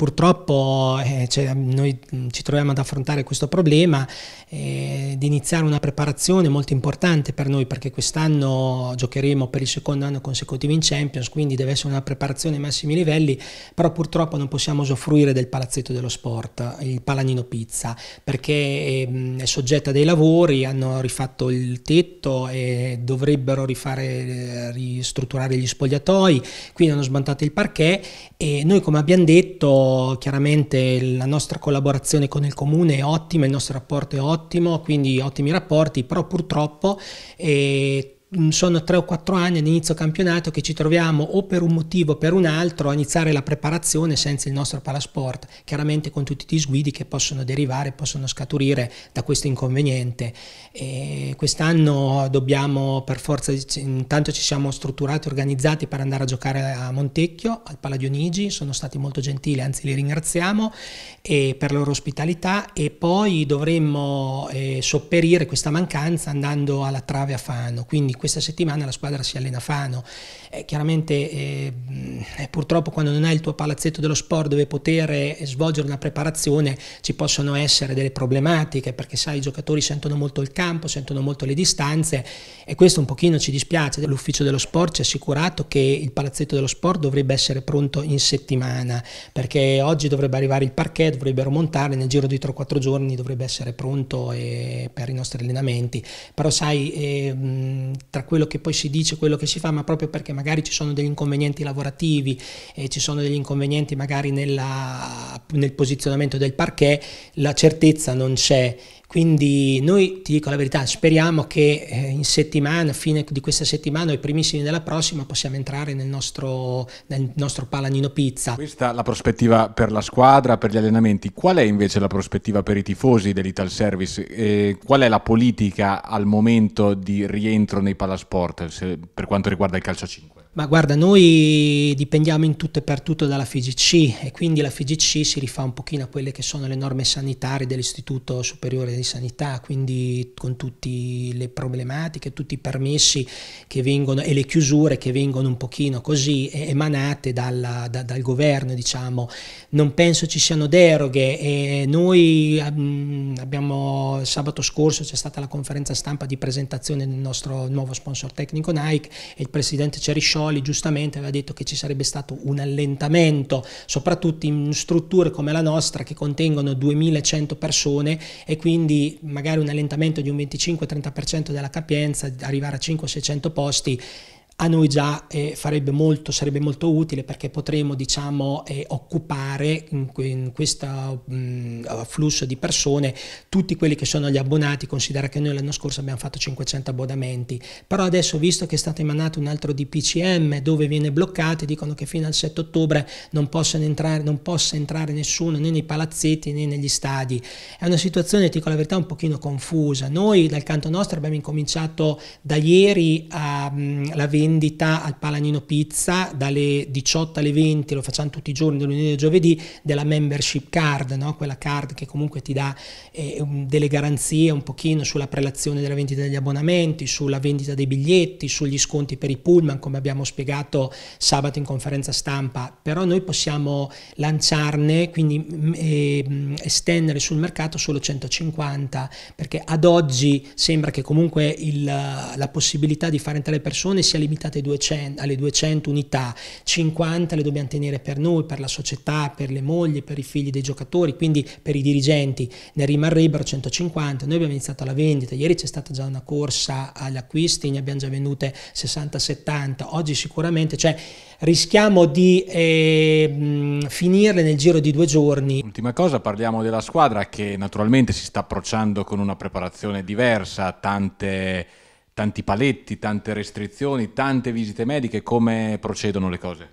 Purtroppo eh, cioè, noi mm, ci troviamo ad affrontare questo problema eh, di iniziare una preparazione molto importante per noi perché quest'anno giocheremo per il secondo anno consecutivo in Champions, quindi deve essere una preparazione ai massimi livelli, però purtroppo non possiamo usufruire del palazzetto dello sport, il Palanino Pizza, perché eh, è soggetta a dei lavori, hanno rifatto il tetto e dovrebbero rifare, eh, ristrutturare gli spogliatoi, quindi hanno smontato il parquet e noi come abbiamo detto chiaramente la nostra collaborazione con il comune è ottima, il nostro rapporto è ottimo, quindi ottimi rapporti, però purtroppo eh, Mm, sono tre o quattro anni all'inizio campionato che ci troviamo o per un motivo o per un altro a iniziare la preparazione senza il nostro palasport, chiaramente con tutti i disguidi che possono derivare, possono scaturire da questo inconveniente. Quest'anno dobbiamo per forza, intanto ci siamo strutturati, e organizzati per andare a giocare a Montecchio, al Palladionigi, sono stati molto gentili, anzi li ringraziamo per la loro ospitalità e poi dovremmo eh, sopperire questa mancanza andando alla Trave a Fano, quindi questa settimana la squadra si allena a Fano. Eh, chiaramente eh, eh, purtroppo quando non hai il tuo palazzetto dello sport dove poter eh, svolgere una preparazione ci possono essere delle problematiche perché sai i giocatori sentono molto il campo, sentono molto le distanze e questo un pochino ci dispiace. L'ufficio dello sport ci ha assicurato che il palazzetto dello sport dovrebbe essere pronto in settimana perché oggi dovrebbe arrivare il parquet, dovrebbero montare, nel giro di 3-4 giorni dovrebbe essere pronto eh, per i nostri allenamenti. Però sai eh, tra quello che poi si dice, e quello che si fa, ma proprio perché magari ci sono degli inconvenienti lavorativi motivi, eh, ci sono degli inconvenienti magari nella, nel posizionamento del parquet, la certezza non c'è. Quindi noi, ti dico la verità, speriamo che eh, in settimana, fine di questa settimana o i primissimi della prossima possiamo entrare nel nostro, nel nostro palanino pizza. Questa è la prospettiva per la squadra, per gli allenamenti. Qual è invece la prospettiva per i tifosi dell'Ital Service? Eh, qual è la politica al momento di rientro nei palasport per quanto riguarda il calcio 5? Ma guarda, noi dipendiamo in tutto e per tutto dalla FIGC e quindi la FIGC si rifà un pochino a quelle che sono le norme sanitarie dell'Istituto Superiore di Sanità, quindi con tutte le problematiche, tutti i permessi che vengono e le chiusure che vengono un pochino così emanate dalla, da, dal governo, diciamo. Non penso ci siano deroghe e noi mm, abbiamo sabato scorso c'è stata la conferenza stampa di presentazione del nostro nuovo sponsor tecnico Nike e il presidente Cerisciò Piccioli giustamente aveva detto che ci sarebbe stato un allentamento, soprattutto in strutture come la nostra che contengono 2100 persone e quindi magari un allentamento di un 25-30% della capienza, arrivare a 500-600 posti a noi già eh, molto, sarebbe molto utile perché potremo diciamo, eh, occupare in, in questo mm, flusso di persone tutti quelli che sono gli abbonati, considera che noi l'anno scorso abbiamo fatto 500 abbonamenti, però adesso visto che è stato emanato un altro DPCM dove viene bloccato, dicono che fino al 7 ottobre non, entrare, non possa entrare nessuno né nei palazzetti né negli stadi, è una situazione, dico la verità, un pochino confusa, noi dal canto nostro abbiamo incominciato da ieri a, mh, mm, la vendita vendita al Palanino Pizza dalle 18 alle 20, lo facciamo tutti i giorni, da lunedì e giovedì, della membership card, no? quella card che comunque ti dà eh, delle garanzie un pochino sulla prelazione della vendita degli abbonamenti, sulla vendita dei biglietti, sugli sconti per i pullman, come abbiamo spiegato sabato in conferenza stampa, però noi possiamo lanciarne, quindi eh, estendere sul mercato solo 150, perché ad oggi sembra che comunque il, la possibilità di fare entrare persone sia limitata limitate 200, alle 200 unità, 50 le dobbiamo tenere per noi, per la società, per le mogli, per i figli dei giocatori, quindi per i dirigenti, ne rimarrebbero 150, noi abbiamo iniziato la vendita, ieri c'è stata già una corsa agli acquisti, ne abbiamo già vendute 60-70, oggi sicuramente, cioè rischiamo di eh, finirle nel giro di due giorni. Ultima cosa, parliamo della squadra che naturalmente si sta approcciando con una preparazione diversa, tante tanti paletti, tante restrizioni, tante visite mediche, come procedono le cose?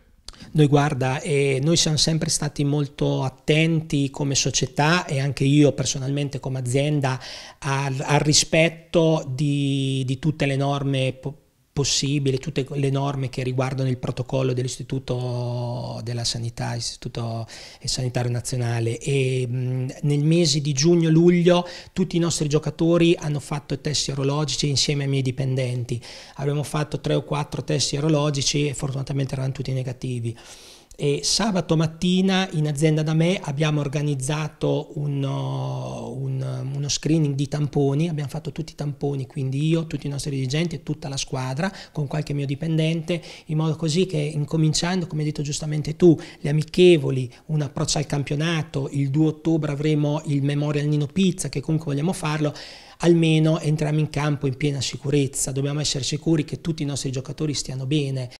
Noi guarda, eh, noi siamo sempre stati molto attenti come società e anche io personalmente come azienda al, al rispetto di, di, tutte le norme po- possibile, tutte le norme che riguardano il protocollo dell'Istituto della Sanità, Istituto Sanitario Nazionale e nel mese di giugno-luglio tutti i nostri giocatori hanno fatto test sierologici insieme ai miei dipendenti. Abbiamo fatto tre o quattro test sierologici e fortunatamente erano tutti negativi. E sabato mattina in azienda da me abbiamo organizzato uno, un, uh, um, uno, screening di tamponi, abbiamo fatto tutti i tamponi, quindi io, tutti i nostri dirigenti e tutta la squadra con qualche mio dipendente, in modo così che incominciando, come hai detto giustamente tu, le amichevoli, un approccio al campionato, il 2 ottobre avremo il Memorial Nino Pizza che comunque vogliamo farlo, almeno entriamo in campo in piena sicurezza, dobbiamo essere sicuri che tutti i nostri giocatori stiano bene,